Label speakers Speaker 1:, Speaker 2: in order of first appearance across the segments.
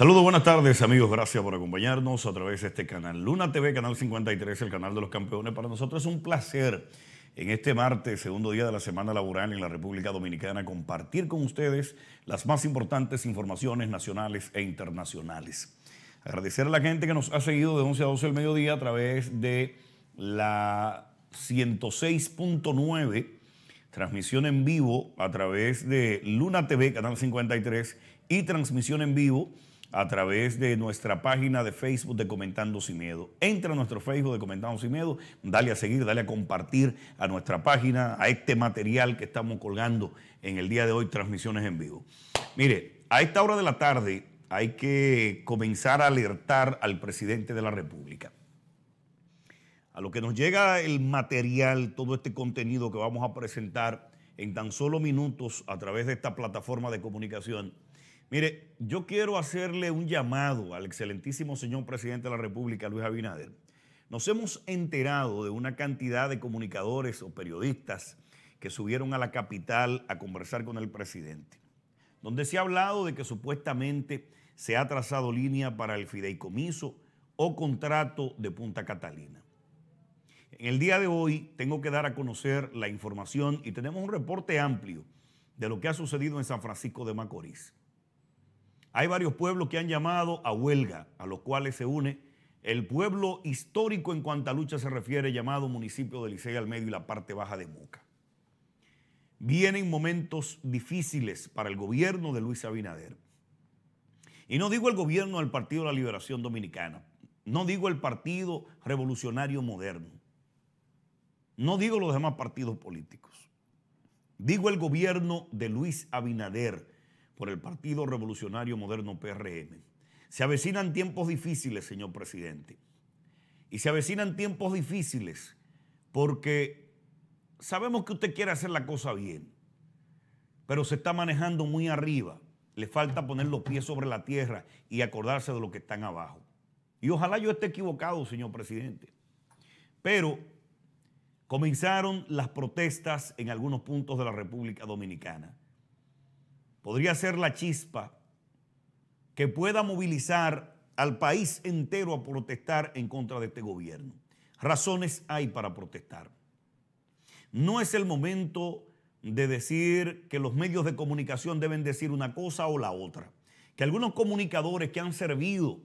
Speaker 1: Saludos, buenas tardes amigos, gracias por acompañarnos a través de este canal Luna TV, canal 53, el canal de los campeones. Para nosotros es un placer en este martes, segundo día de la semana laboral en la República Dominicana, compartir con ustedes las más importantes informaciones nacionales e internacionales. Agradecer a la gente que nos ha seguido de 11 a 12 el mediodía a través de la 106.9, transmisión en vivo a través de Luna TV, canal 53, y transmisión en vivo a través de nuestra página de Facebook de Comentando Sin Miedo. Entra a nuestro Facebook de Comentando Sin Miedo, dale a seguir, dale a compartir a nuestra página, a este material que estamos colgando en el día de hoy, transmisiones en vivo. Mire, a esta hora de la tarde hay que comenzar a alertar al presidente de la República. A lo que nos llega el material, todo este contenido que vamos a presentar en tan solo minutos a través de esta plataforma de comunicación Mire, yo quiero hacerle un llamado al excelentísimo señor presidente de la República, Luis Abinader. Nos hemos enterado de una cantidad de comunicadores o periodistas que subieron a la capital a conversar con el presidente, donde se ha hablado de que supuestamente se ha trazado línea para el fideicomiso o contrato de Punta Catalina. En el día de hoy tengo que dar a conocer la información y tenemos un reporte amplio de lo que ha sucedido en San Francisco de Macorís. Hay varios pueblos que han llamado a huelga, a los cuales se une el pueblo histórico en cuanto a lucha se refiere, llamado municipio de Licey al Medio y la parte baja de Moca. Vienen momentos difíciles para el gobierno de Luis Abinader. Y no digo el gobierno del Partido de la Liberación Dominicana, no digo el Partido Revolucionario Moderno, no digo los demás partidos políticos, digo el gobierno de Luis Abinader por el Partido Revolucionario Moderno PRM. Se avecinan tiempos difíciles, señor presidente. Y se avecinan tiempos difíciles porque sabemos que usted quiere hacer la cosa bien, pero se está manejando muy arriba. Le falta poner los pies sobre la tierra y acordarse de lo que están abajo. Y ojalá yo esté equivocado, señor presidente. Pero comenzaron las protestas en algunos puntos de la República Dominicana podría ser la chispa que pueda movilizar al país entero a protestar en contra de este gobierno. Razones hay para protestar. No es el momento de decir que los medios de comunicación deben decir una cosa o la otra. Que algunos comunicadores que han servido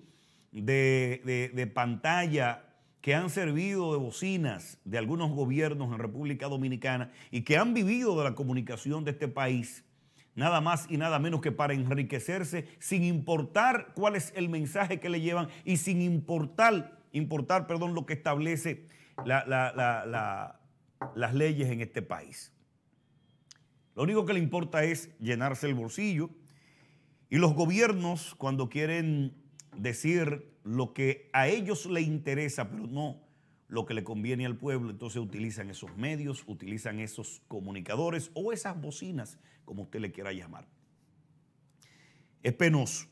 Speaker 1: de, pantalla que han servido de bocinas de algunos gobiernos en República Dominicana y que han vivido de la comunicación de este país, nada más y nada menos que para enriquecerse, sin importar cuál es el mensaje que le llevan y sin importar, importar perdón, lo que establece las leyes en este país. Lo único que le importa es llenarse el bolsillo y los gobiernos cuando quieren decir lo que a ellos les interesa, pero no lo que le conviene al pueblo, entonces utilizan esos medios, utilizan esos comunicadores o esas bocinas, como usted le quiera llamar. Es penoso,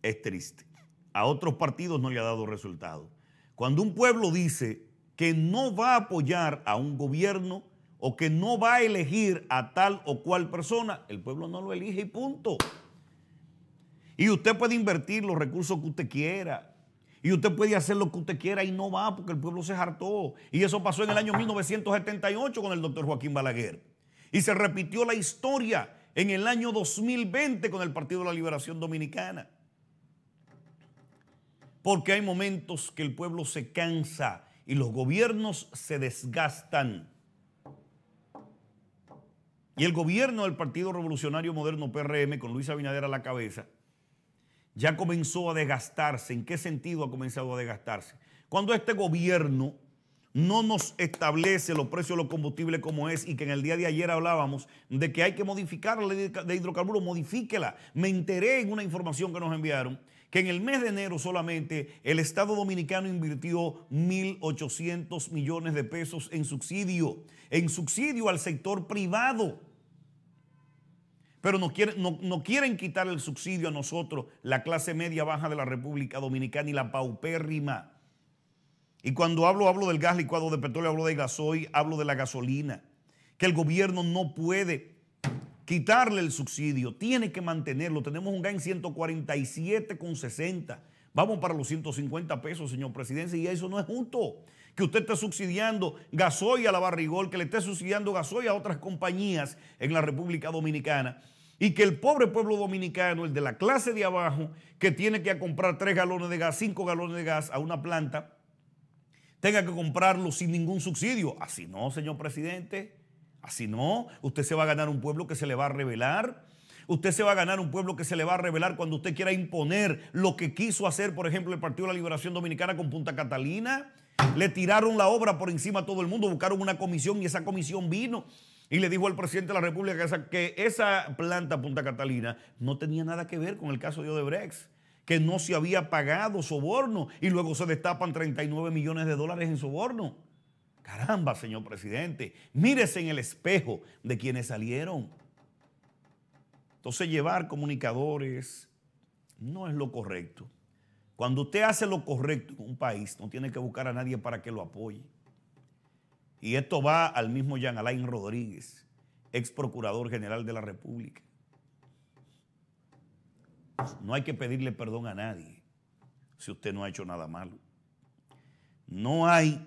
Speaker 1: es triste. A otros partidos no le ha dado resultado. Cuando un pueblo dice que no va a apoyar a un gobierno o que no va a elegir a tal o cual persona, el pueblo no lo elige y punto. Y usted puede invertir los recursos que usted quiera, y usted puede hacer lo que usted quiera y no va porque el pueblo se hartó. Y eso pasó en el año 1978 con el doctor Joaquín Balaguer. Y se repitió la historia en el año 2020 con el Partido de la Liberación Dominicana. Porque hay momentos que el pueblo se cansa y los gobiernos se desgastan. Y el gobierno del Partido Revolucionario Moderno PRM, con Luis Abinader a la cabeza, ya comenzó a desgastarse. ¿En qué sentido ha comenzado a desgastarse? Cuando este gobierno no nos establece los precios de los combustibles como es y que en el día de ayer hablábamos de que hay que modificar la ley de hidrocarburos, modifíquela. Me enteré en una información que nos enviaron que en el mes de enero solamente el Estado Dominicano invirtió 1.800 millones de pesos en subsidio, en subsidio al sector privado pero no quieren, quitar el subsidio a nosotros, la clase media baja de la República Dominicana y la paupérrima. Y cuando hablo, hablo del gas licuado de petróleo, hablo de gasoil, hablo de la gasolina, que el gobierno no puede quitarle el subsidio, tiene que mantenerlo. Tenemos un gas en 147,60. Vamos para los 150 pesos, señor presidente, y eso no es justo que usted esté subsidiando gasoil a la barrigol, que le esté subsidiando gasoil a otras compañías en la República Dominicana y que el pobre pueblo dominicano, el de la clase de abajo, que tiene que comprar tres galones de gas, cinco galones de gas a una planta, tenga que comprarlo sin ningún subsidio. Así no, señor presidente, así no. Usted se va a ganar un pueblo que se le va a rebelar Usted se va a ganar un pueblo que se le va a revelar cuando usted quiera imponer lo que quiso hacer, por ejemplo, el Partido de la Liberación Dominicana con Punta Catalina. Le tiraron la obra por encima a todo el mundo, buscaron una comisión y esa comisión vino y le dijo al presidente de la República que esa, planta Punta Catalina no tenía nada que ver con el caso de Odebrecht que no se había pagado soborno y luego se destapan 39 millones de dólares en soborno. Caramba, señor presidente, mírese en el espejo de quienes salieron. Entonces llevar comunicadores no es lo correcto. Cuando usted hace lo correcto en un país, no tiene que buscar a nadie para que lo apoye. Y esto va al mismo Jean Alain Rodríguez, ex procurador general de la República. No hay que pedirle perdón a nadie si usted no ha hecho nada malo. No hay,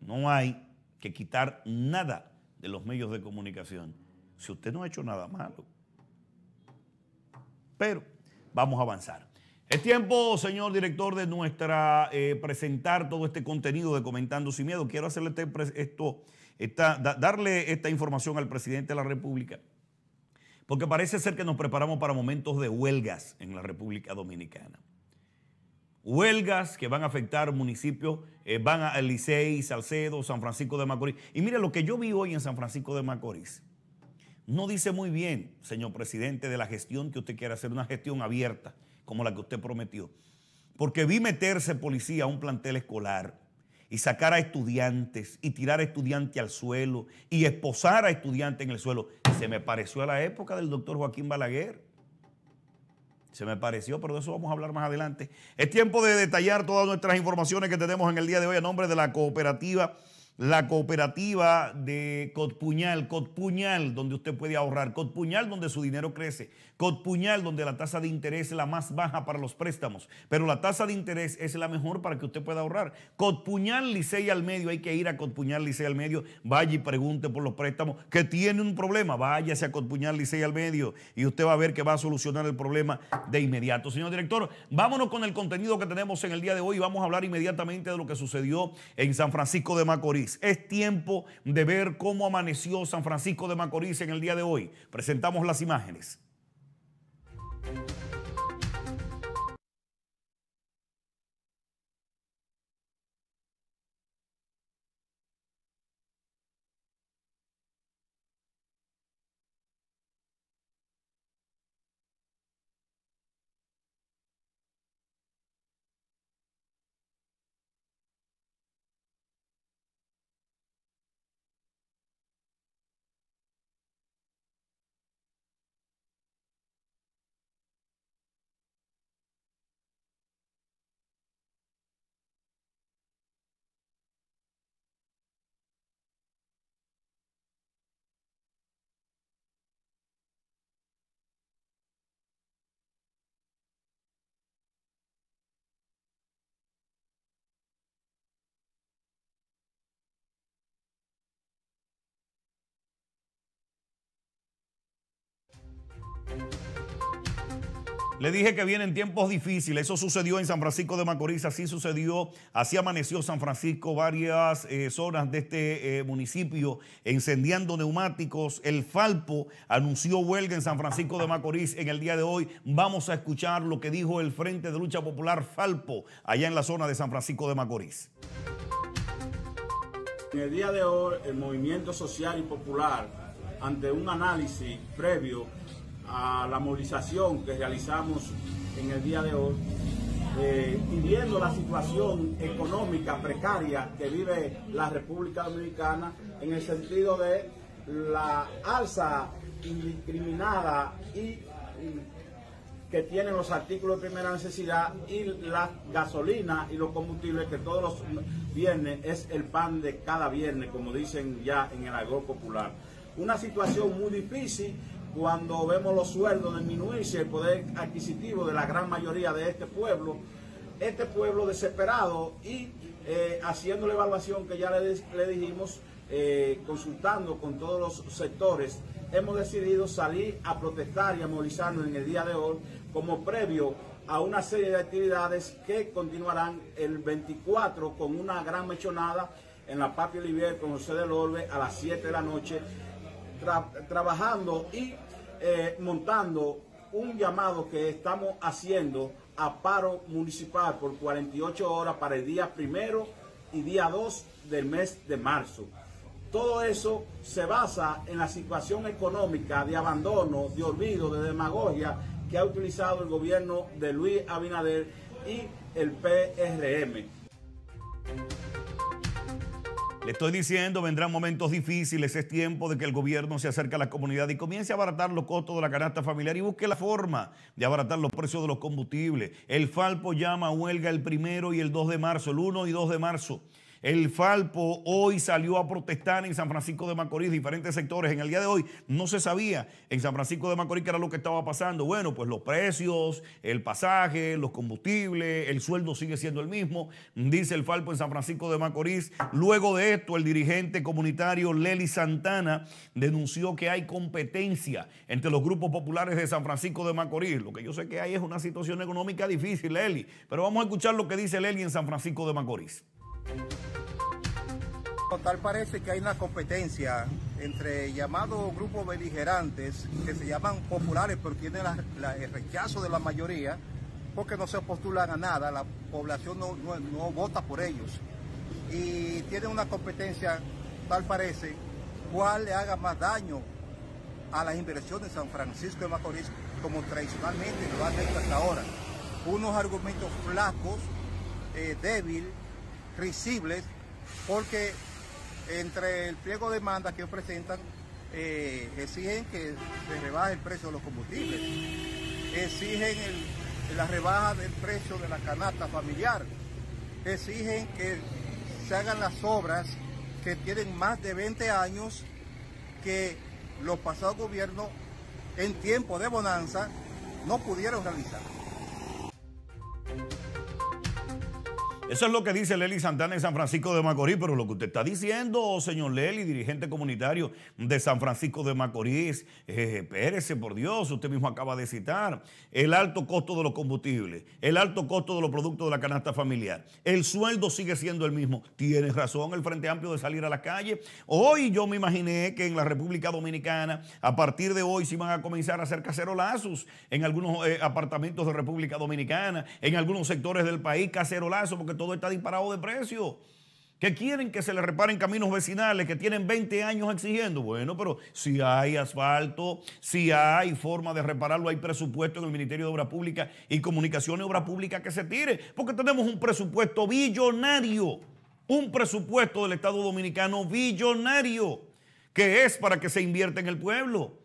Speaker 1: no hay que quitar nada de los medios de comunicación si usted no ha hecho nada malo pero vamos a avanzar. Es tiempo, señor director, de nuestra eh, presentar todo este contenido de Comentando Sin Miedo. Quiero hacerle este esto, darle esta información al presidente de la República, porque parece ser que nos preparamos para momentos de huelgas en la República Dominicana. Huelgas que van a afectar municipios, eh, van a Licey, Salcedo, San Francisco de Macorís. Y mire lo que yo vi hoy en San Francisco de Macorís no dice muy bien, señor presidente, de la gestión que usted quiere hacer, una gestión abierta, como la que usted prometió. Porque vi meterse policía a un plantel escolar y sacar a estudiantes y tirar a estudiantes al suelo y esposar a estudiantes en el suelo. Se me pareció a la época del doctor Joaquín Balaguer. Se me pareció, pero de eso vamos a hablar más adelante. Es tiempo de detallar todas nuestras informaciones que tenemos en el día de hoy a nombre de la cooperativa la cooperativa de Cotpuñal, Cotpuñal, donde usted puede ahorrar, Cotpuñal, donde su dinero crece, Cotpuñal, donde la tasa de interés es la más baja para los préstamos, pero la tasa de interés es la mejor para que usted pueda ahorrar. Cotpuñal, Licey al medio, hay que ir a Cotpuñal, Licey al medio, vaya y pregunte por los préstamos, que tiene un problema, váyase a Cotpuñal, Licey al medio, y usted va a ver que va a solucionar el problema de inmediato. Señor director, vámonos con el contenido que tenemos en el día de hoy vamos a hablar inmediatamente de lo que sucedió en San Francisco de Macorís. Es tiempo de ver cómo amaneció San Francisco de Macorís en el día de hoy. Presentamos las imágenes. Le dije que vienen tiempos difíciles. Eso sucedió en San Francisco de Macorís, así sucedió, así amaneció San Francisco, varias eh, zonas de este eh, municipio encendiendo neumáticos. El Falpo anunció huelga en San Francisco de Macorís en el día de hoy. Vamos a escuchar lo que dijo el Frente de Lucha Popular Falpo allá en la zona de San Francisco de Macorís. En
Speaker 2: el día de hoy, el movimiento social y popular, ante un análisis previo a la movilización que realizamos en el día de hoy, eh, y viendo la situación económica precaria que vive la República Dominicana en el sentido de la alza indiscriminada y que tienen los artículos de primera necesidad y la gasolina y los combustibles que todos los viernes es el pan de cada viernes, como dicen ya en el agro popular. Una situación muy difícil cuando vemos los sueldos disminuirse, el poder adquisitivo de la gran mayoría de este pueblo, este pueblo desesperado y eh, haciendo la evaluación que ya le, dijimos, eh, consultando con todos los sectores, hemos decidido salir a protestar y a movilizarnos en el día de hoy como previo a una serie de actividades que continuarán el 24 con una gran mechonada en la Patria Olivier con José del Orbe a las 7 de la noche, trabajando y eh, montando un llamado que estamos haciendo a paro municipal por 48 horas para el día primero y día 2 del mes de marzo. Todo eso se basa en la situación económica de abandono, de olvido, de demagogia que ha utilizado el gobierno de Luis Abinader y el PRM.
Speaker 1: Le estoy diciendo, vendrán momentos difíciles, es tiempo de que el gobierno se acerque a la comunidad y comience a abaratar los costos de la canasta familiar y busque la forma de abaratar los precios de los combustibles. El Falpo llama a huelga el primero y el 2 de marzo, el 1 y 2 de marzo. El Falpo hoy salió a protestar en San Francisco de Macorís, diferentes sectores. En el día de hoy no se sabía en San Francisco de Macorís qué era lo que estaba pasando. Bueno, pues los precios, el pasaje, los combustibles, el sueldo sigue siendo el mismo, dice el Falpo en San Francisco de Macorís. Luego de esto, el dirigente comunitario Lely Santana denunció que hay competencia entre los grupos populares de San Francisco de Macorís. Lo que yo sé que hay es una situación económica difícil, Lely. Pero vamos a escuchar lo que dice Lely en San Francisco de Macorís.
Speaker 3: Tal parece que hay una competencia entre llamados grupos beligerantes que se llaman populares pero tienen el rechazo de la mayoría porque no se postulan a nada, la población no, vota por ellos y tienen una competencia tal parece cuál le haga más daño a las inversiones de San Francisco de Macorís como tradicionalmente lo ha hecho hasta ahora. Unos argumentos flacos, eh, débiles, porque entre el pliego de demanda que presentan eh, exigen que se rebaje el precio de los combustibles, exigen la rebaja del precio de la canasta familiar, exigen que se hagan las obras que tienen más de 20 años que los pasados gobiernos en tiempo de bonanza no pudieron realizar.
Speaker 1: Eso es lo que dice Lely Santana en San Francisco de Macorís, pero lo que usted está diciendo, señor Lely dirigente comunitario de San Francisco de Macorís, eh, Espérese por Dios, usted mismo acaba de citar el alto costo de los combustibles, el alto costo de los productos de la canasta familiar, el sueldo sigue siendo el mismo. Tiene razón el Frente Amplio de salir a la calle. Hoy yo me imaginé que en la República Dominicana, a partir de hoy, se van a comenzar a hacer cacerolazos en algunos eh, apartamentos de República Dominicana, en algunos sectores del país, cacerolazos, porque todo está disparado de precio. Que quieren que se les reparen caminos vecinales que tienen 20 años exigiendo. Bueno, pero si hay asfalto, si hay forma de repararlo, hay presupuesto en el Ministerio de Obras Públicas y Comunicaciones, Obras Públicas que se tire, porque tenemos un presupuesto billonario, un presupuesto del Estado Dominicano billonario, que es para que se invierta en el pueblo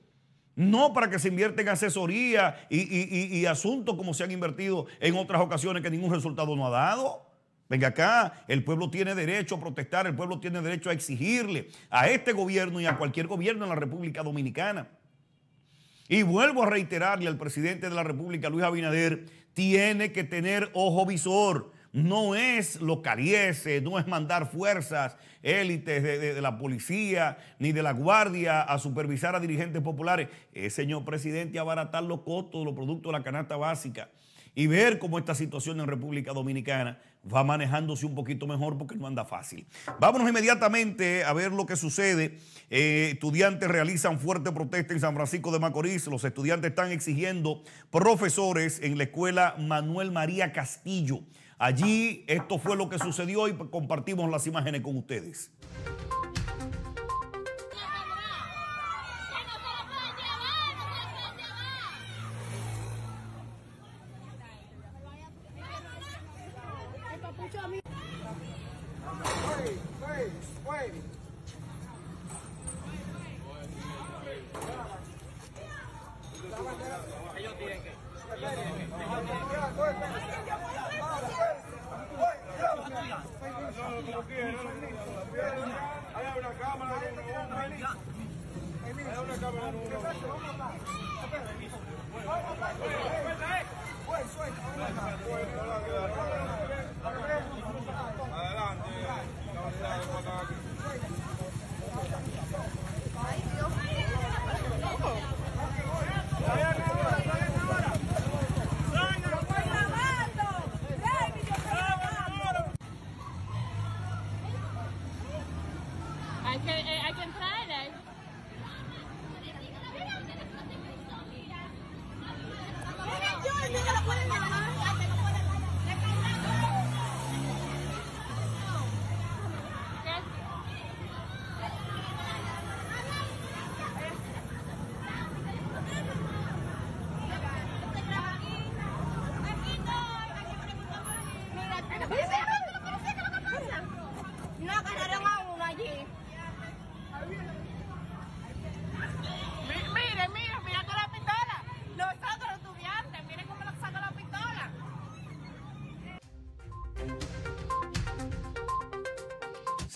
Speaker 1: no para que se invierta en asesoría y, y, asuntos como se han invertido en otras ocasiones que ningún resultado no ha dado. Venga acá, el pueblo tiene derecho a protestar, el pueblo tiene derecho a exigirle a este gobierno y a cualquier gobierno en la República Dominicana. Y vuelvo a reiterarle al presidente de la República, Luis Abinader, tiene que tener ojo visor. No es lo localiese, no es mandar fuerzas, élites de, la policía ni de la guardia a supervisar a dirigentes populares. Es, señor presidente, abaratar los costos de los productos de la canasta básica y ver cómo esta situación en República Dominicana va manejándose un poquito mejor porque no anda fácil. Vámonos inmediatamente a ver lo que sucede. Eh, estudiantes realizan fuerte protesta en San Francisco de Macorís. Los estudiantes están exigiendo profesores en la escuela Manuel María Castillo. Allí esto fue lo que sucedió y compartimos las imágenes con ustedes.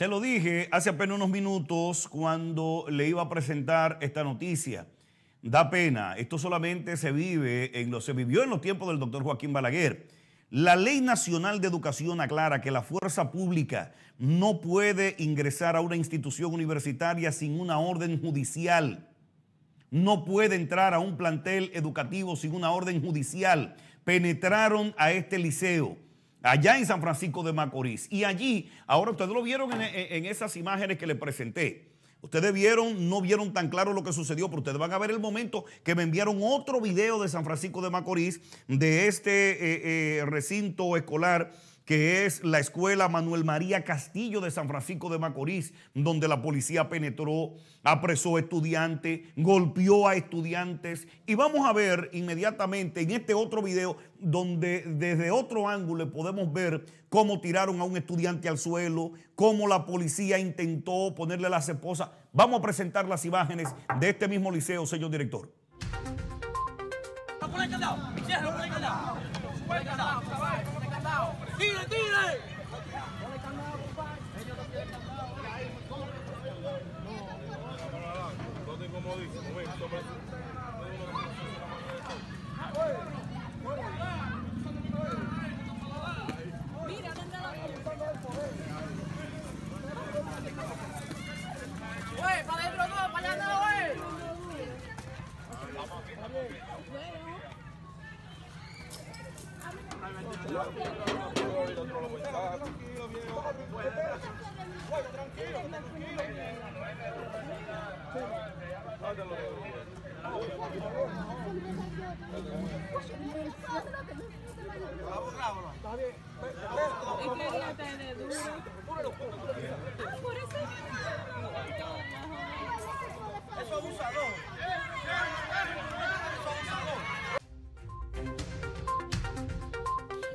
Speaker 1: Se lo dije hace apenas unos minutos cuando le iba a presentar esta noticia. Da pena, esto solamente se vive en se vivió en los tiempos del doctor Joaquín Balaguer. La Ley Nacional de Educación aclara que la fuerza pública no puede ingresar a una institución universitaria sin una orden judicial. No puede entrar a un plantel educativo sin una orden judicial. Penetraron a este liceo allá en San Francisco de Macorís. Y allí, ahora ustedes lo vieron en, esas imágenes que les presenté. Ustedes vieron, no vieron tan claro lo que sucedió, pero ustedes van a ver el momento que me enviaron otro video de San Francisco de Macorís, de este eh, eh, recinto escolar que es la escuela Manuel María Castillo de San Francisco de Macorís, donde la policía penetró, apresó estudiantes, golpeó a estudiantes. Y vamos a ver inmediatamente en este otro video, donde desde otro ángulo podemos ver cómo tiraron a un estudiante al suelo, cómo la policía intentó ponerle las esposas. Vamos a presentar las imágenes de este mismo liceo, señor director.
Speaker 2: ¡Tire, tire! No, no, no, no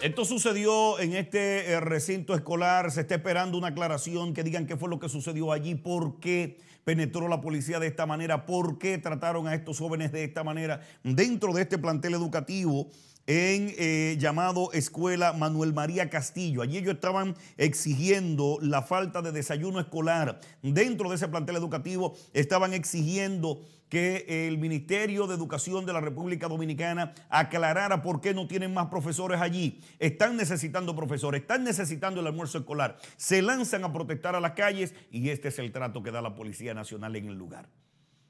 Speaker 1: Esto sucedió en este eh, recinto escolar. Se está esperando una aclaración que digan qué fue lo que sucedió allí, por qué penetró la policía de esta manera, por qué trataron a estos jóvenes de esta manera dentro de este plantel educativo en eh, llamado Escuela Manuel María Castillo. Allí ellos estaban exigiendo la falta de desayuno escolar. Dentro de ese plantel educativo estaban exigiendo que el Ministerio de Educación de la República Dominicana aclarara por qué no tienen más profesores allí. Están necesitando profesores, están necesitando el almuerzo escolar. Se lanzan a protestar a las calles y este es el trato que da la Policía Nacional en el lugar.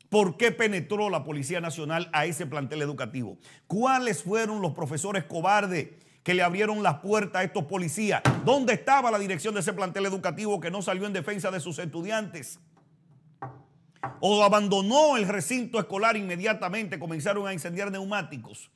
Speaker 1: ¿Por qué penetró la Policía Nacional a ese plantel educativo? ¿Cuáles fueron los profesores cobardes? que le abrieron las puertas a estos policías. ¿Dónde estaba la dirección de ese plantel educativo que no salió en defensa de sus estudiantes? o abandonó el recinto escolar inmediatamente, comenzaron a incendiar neumáticos.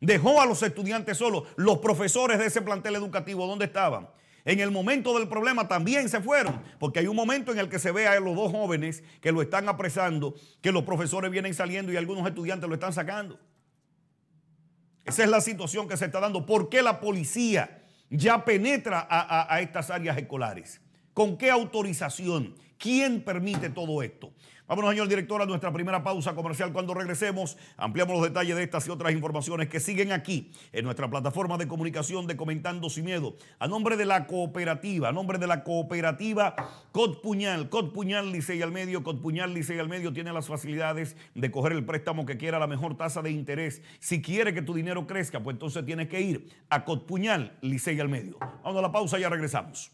Speaker 1: Dejó a los estudiantes solos. Los profesores de ese plantel educativo, ¿dónde estaban? En el momento del problema también se fueron, porque hay un momento en el que se ve a los dos jóvenes que lo están apresando, que los profesores vienen saliendo y algunos estudiantes lo están sacando. Esa es la situación que se está dando. ¿Por qué la policía ya penetra a, a estas áreas escolares? ¿Con qué autorización? ¿Quién permite todo esto? Vámonos, señor director, a nuestra primera pausa comercial. Cuando regresemos, ampliamos los detalles de estas y otras informaciones que siguen aquí en nuestra plataforma de comunicación de Comentando Sin Miedo. A nombre de la cooperativa, a nombre de la cooperativa Cotpuñal, Puñal, Licey al Medio, Cot Puñal Licey al Medio tiene las facilidades de coger el préstamo que quiera la mejor tasa de interés. Si quiere que tu dinero crezca, pues entonces tienes que ir a Cotpuñal Puñal Licey al Medio. Vamos a la pausa, ya regresamos.